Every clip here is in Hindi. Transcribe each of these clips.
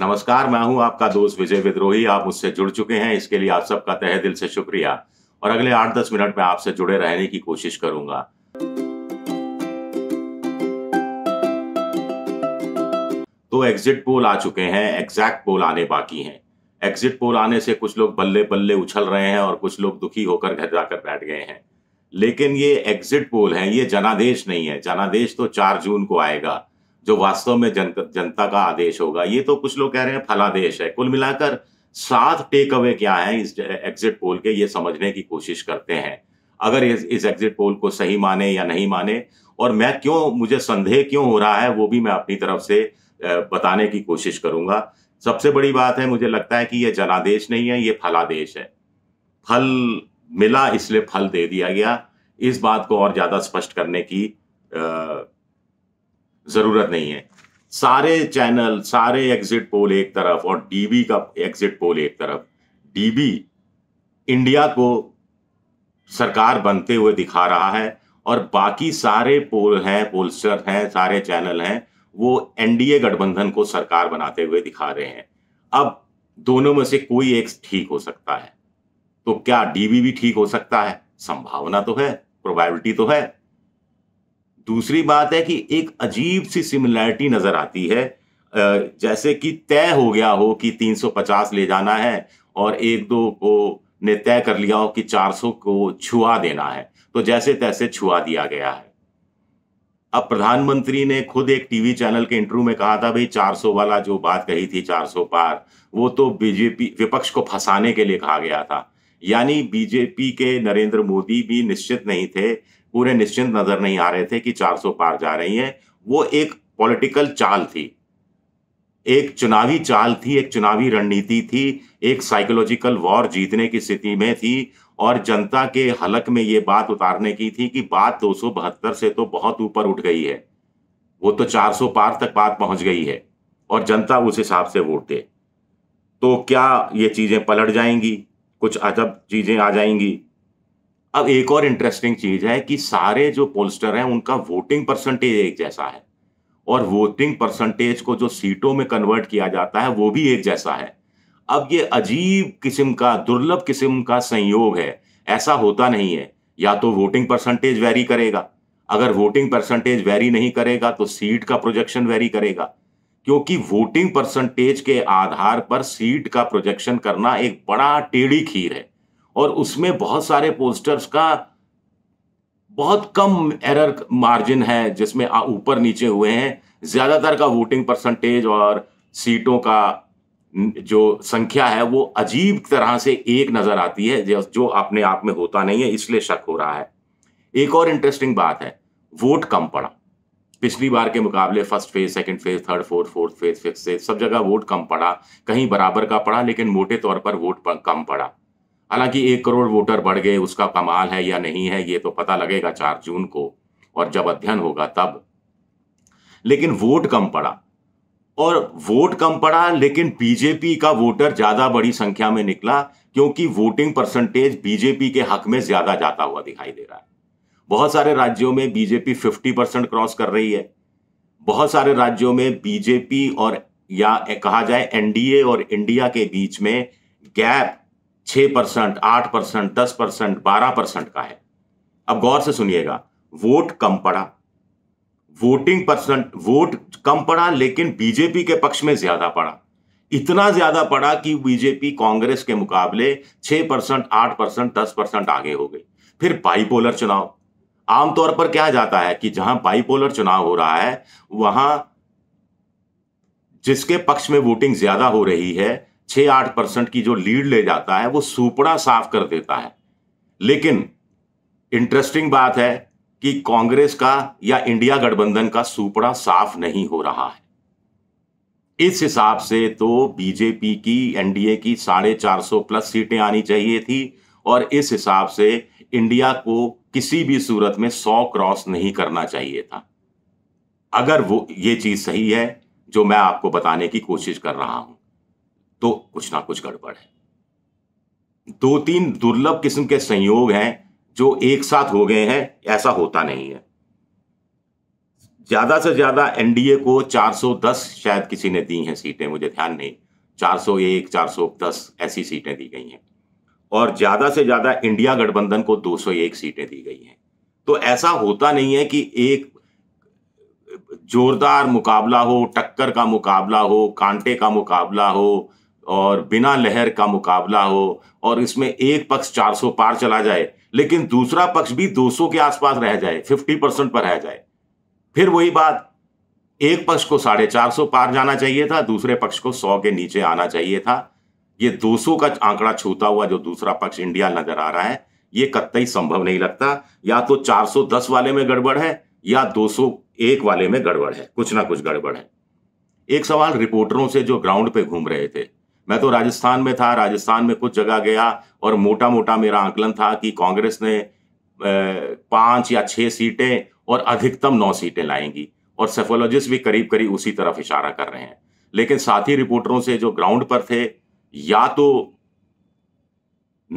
नमस्कार मैं हूं आपका दोस्त विजय विद्रोही आप मुझसे जुड़ चुके हैं इसके लिए आप सबका तहे दिल से शुक्रिया और अगले आठ दस मिनट में आपसे जुड़े रहने की कोशिश करूंगा तो एग्जिट पोल आ चुके हैं एग्जैक्ट पोल आने बाकी हैं एग्जिट पोल आने से कुछ लोग बल्ले बल्ले उछल रहे हैं और कुछ लोग दुखी होकर घर जाकर बैठ गए हैं लेकिन ये एग्जिट पोल है ये जनादेश नहीं है जनादेश तो चार जून को आएगा जो वास्तव में जन जनता का आदेश होगा ये तो कुछ लोग कह रहे हैं फलादेश है कुल मिलाकर सात टेक अवे क्या है इस एग्जिट पोल के ये समझने की कोशिश करते हैं अगर इस इस एग्जिट पोल को सही माने या नहीं माने और मैं क्यों मुझे संदेह क्यों हो रहा है वो भी मैं अपनी तरफ से बताने की कोशिश करूंगा सबसे बड़ी बात है मुझे लगता है कि ये जनादेश नहीं है ये फलादेश है फल मिला इसलिए फल दे दिया गया इस बात को और ज़्यादा स्पष्ट करने की आ, ज़रूरत नहीं है सारे चैनल सारे एग्जिट पोल एक तरफ और डीबी का एग्जिट पोल एक तरफ डीबी इंडिया को सरकार बनते हुए दिखा रहा है और बाकी सारे पोल हैं पोलस्टर हैं सारे चैनल हैं वो एनडीए गठबंधन को सरकार बनाते हुए दिखा रहे हैं अब दोनों में से कोई एक ठीक हो सकता है तो क्या डीबी भी ठीक हो सकता है संभावना तो है प्रोबेबिलिटी तो है दूसरी बात है कि एक अजीब सी सिमिलैरिटी नज़र आती है जैसे कि तय हो गया हो कि 350 ले जाना है और एक दो को ने तय कर लिया हो कि 400 को छुआ देना है तो जैसे तैसे छुआ दिया गया है अब प्रधानमंत्री ने खुद एक टीवी चैनल के इंटरव्यू में कहा था भाई 400 वाला जो बात कही थी 400 पार वो तो बीजेपी विपक्ष को फंसाने के लिए कहा गया था यानी बीजेपी के नरेंद्र मोदी भी निश्चित नहीं थे पूरे निश्चिंत नजर नहीं आ रहे थे कि 400 पार जा रही है वो एक पॉलिटिकल चाल थी एक चुनावी चाल थी एक चुनावी रणनीति थी एक साइकोलॉजिकल वॉर जीतने की स्थिति में थी और जनता के हलक में ये बात उतारने की थी कि बात दो से तो बहुत ऊपर उठ गई है वो तो 400 पार तक बात पहुंच गई है और जनता उस हिसाब से वोट दे तो क्या ये चीज़ें पलट जाएंगी कुछ अजब चीज़ें आ जाएंगी अब एक और इंटरेस्टिंग चीज है कि सारे जो पोलस्टर हैं उनका वोटिंग परसेंटेज एक जैसा है और वोटिंग परसेंटेज को जो सीटों में कन्वर्ट किया जाता है वो भी एक जैसा है अब ये अजीब किस्म का दुर्लभ किस्म का संयोग है ऐसा होता नहीं है या तो वोटिंग परसेंटेज वेरी करेगा अगर वोटिंग परसेंटेज वेरी नहीं करेगा तो सीट का प्रोजेक्शन वेरी करेगा क्योंकि वोटिंग परसेंटेज के आधार पर सीट का प्रोजेक्शन करना एक बड़ा टेढ़ी खीर है और उसमें बहुत सारे पोस्टर्स का बहुत कम एरर मार्जिन है जिसमें ऊपर नीचे हुए हैं ज्यादातर का वोटिंग परसेंटेज और सीटों का जो संख्या है वो अजीब तरह से एक नजर आती है जो अपने आप में होता नहीं है इसलिए शक हो रहा है एक और इंटरेस्टिंग बात है वोट कम पड़ा पिछली बार के मुकाबले first phase second phase third fourth fourth phase fifth phase सब जगह वोट कम पड़ा कहीं बराबर का पड़ा लेकिन मोटे तौर पर वोट कम पड़ा हालांकि एक करोड़ वोटर बढ़ गए उसका कमाल है या नहीं है ये तो पता लगेगा चार जून को और जब अध्ययन होगा तब लेकिन वोट कम पड़ा और वोट कम पड़ा लेकिन बीजेपी का वोटर ज्यादा बड़ी संख्या में निकला क्योंकि वोटिंग परसेंटेज बीजेपी के हक में ज्यादा जाता हुआ दिखाई दे रहा है बहुत सारे राज्यों में बीजेपी 50 परसेंट क्रॉस कर रही है बहुत सारे राज्यों में बीजेपी और या कहा जाए एनडीए और इंडिया के बीच में गैप छह परसेंट आठ परसेंट दस परसेंट बारह परसेंट का है अब गौर से सुनिएगा वोट कम पड़ा वोटिंग परसेंट वोट कम पड़ा लेकिन बीजेपी के पक्ष में ज्यादा पड़ा इतना ज्यादा पड़ा कि बीजेपी कांग्रेस के मुकाबले छह परसेंट आठ परसेंट दस परसेंट आगे हो गई फिर बाईपोलर चुनाव आमतौर पर क्या जाता है कि जहां बाईपोलर चुनाव हो रहा है वहां जिसके पक्ष में वोटिंग ज्यादा हो रही है छः आठ परसेंट की जो लीड ले जाता है वो सुपड़ा साफ कर देता है लेकिन इंटरेस्टिंग बात है कि कांग्रेस का या इंडिया गठबंधन का सुपड़ा साफ नहीं हो रहा है इस हिसाब से तो बीजेपी की एनडीए की साढ़े चार सौ प्लस सीटें आनी चाहिए थी और इस हिसाब से इंडिया को किसी भी सूरत में सौ क्रॉस नहीं करना चाहिए था अगर वो ये चीज सही है जो मैं आपको बताने की कोशिश कर रहा हूं तो कुछ ना कुछ गड़बड़ है दो तीन दुर्लभ किस्म के संयोग हैं जो एक साथ हो गए हैं ऐसा होता नहीं है ज्यादा से ज्यादा एनडीए को 410 शायद किसी ने दी हैं सीटें मुझे ध्यान नहीं 401 410 ऐसी सीटें दी गई हैं और ज्यादा से ज्यादा इंडिया गठबंधन को 201 सीटें दी गई हैं तो ऐसा होता नहीं है कि एक जोरदार मुकाबला हो टक्कर का मुकाबला हो कांटे का मुकाबला हो और बिना लहर का मुकाबला हो और इसमें एक पक्ष 400 पार चला जाए लेकिन दूसरा पक्ष भी 200 के आसपास रह जाए 50 परसेंट पर रह जाए फिर वही बात एक पक्ष को साढ़े चार सौ पार जाना चाहिए था दूसरे पक्ष को सौ के नीचे आना चाहिए था ये 200 का आंकड़ा छूता हुआ जो दूसरा पक्ष इंडिया नजर आ रहा है ये कतई संभव नहीं लगता या तो चार वाले में गड़बड़ है या दो वाले में गड़बड़ है कुछ ना कुछ गड़बड़ है एक सवाल रिपोर्टरों से जो ग्राउंड पे घूम रहे थे मैं तो राजस्थान में था राजस्थान में कुछ जगह गया और मोटा मोटा मेरा आंकलन था कि कांग्रेस ने पांच या छह सीटें और अधिकतम नौ सीटें लाएंगी और सेफोलॉजिस्ट भी करीब करीब उसी तरफ इशारा कर रहे हैं लेकिन साथी रिपोर्टरों से जो ग्राउंड पर थे या तो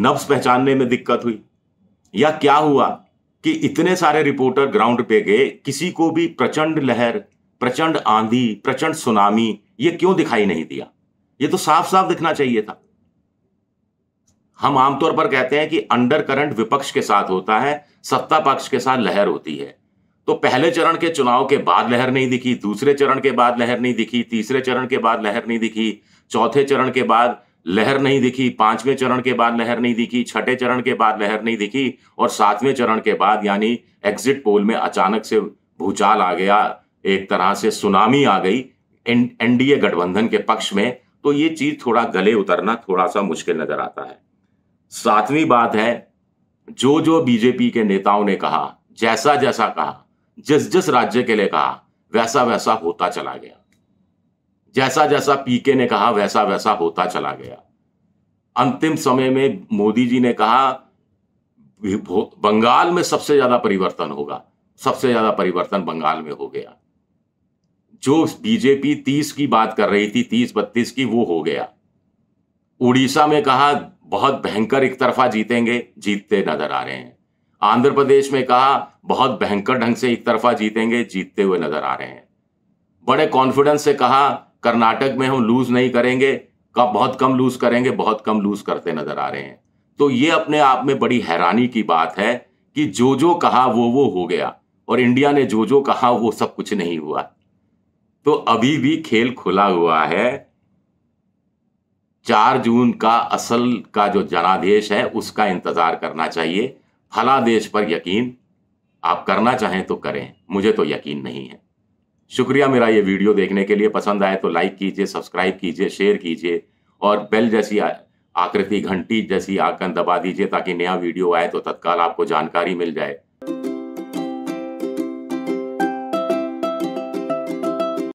नब्स पहचानने में दिक्कत हुई या क्या हुआ कि इतने सारे रिपोर्टर ग्राउंड पे गए किसी को भी प्रचंड लहर प्रचंड आंधी प्रचंड सुनामी ये क्यों दिखाई नहीं दिया ये तो साफ साफ दिखना चाहिए था हम आमतौर पर कहते हैं कि अंडर करंट विपक्ष के साथ होता है सत्ता पक्ष के साथ लहर होती है तो पहले चरण के चुनाव के बाद लहर नहीं दिखी दूसरे चरण के बाद लहर नहीं दिखी तीसरे चरण के बाद लहर नहीं दिखी चौथे चरण के बाद लहर नहीं दिखी पांचवें चरण के बाद लहर नहीं दिखी छठे चरण के बाद लहर नहीं दिखी और सातवें चरण के बाद यानी एग्जिट पोल में अचानक से भूचाल आ गया एक तरह से सुनामी आ गई एनडीए गठबंधन के पक्ष में तो ये चीज थोड़ा गले उतरना थोड़ा सा मुश्किल नजर आता है सातवीं बात है जो जो बीजेपी के नेताओं ने कहा जैसा जैसा कहा जिस जिस राज्य के लिए कहा वैसा वैसा होता चला गया जैसा जैसा पीके ने कहा वैसा वैसा होता चला गया अंतिम समय में मोदी जी ने कहा बंगाल में सबसे ज्यादा परिवर्तन होगा सबसे ज्यादा परिवर्तन बंगाल में हो गया जो बीजेपी तीस की बात कर रही थी तीस बत्तीस की वो हो गया उड़ीसा में कहा बहुत भयंकर एक तरफा जीतेंगे जीतते नजर आ रहे हैं आंध्र प्रदेश में कहा बहुत भयंकर ढंग से एक तरफा जीतेंगे जीतते हुए नजर आ रहे हैं बड़े कॉन्फिडेंस से कहा कर्नाटक में हम लूज नहीं करेंगे का बहुत कम लूज करेंगे बहुत कम लूज करते नजर आ रहे हैं तो ये अपने आप में बड़ी हैरानी की बात है कि जो जो कहा वो वो हो गया और इंडिया ने जो जो कहा वो सब कुछ नहीं हुआ तो अभी भी खेल खुला हुआ है चार जून का असल का जो जनादेश है उसका इंतजार करना चाहिए फलादेश पर यकीन आप करना चाहें तो करें मुझे तो यकीन नहीं है शुक्रिया मेरा ये वीडियो देखने के लिए पसंद आए तो लाइक कीजिए सब्सक्राइब कीजिए शेयर कीजिए और बेल जैसी आकृति घंटी जैसी आकन दबा दीजिए ताकि नया वीडियो आए तो तत्काल आपको जानकारी मिल जाए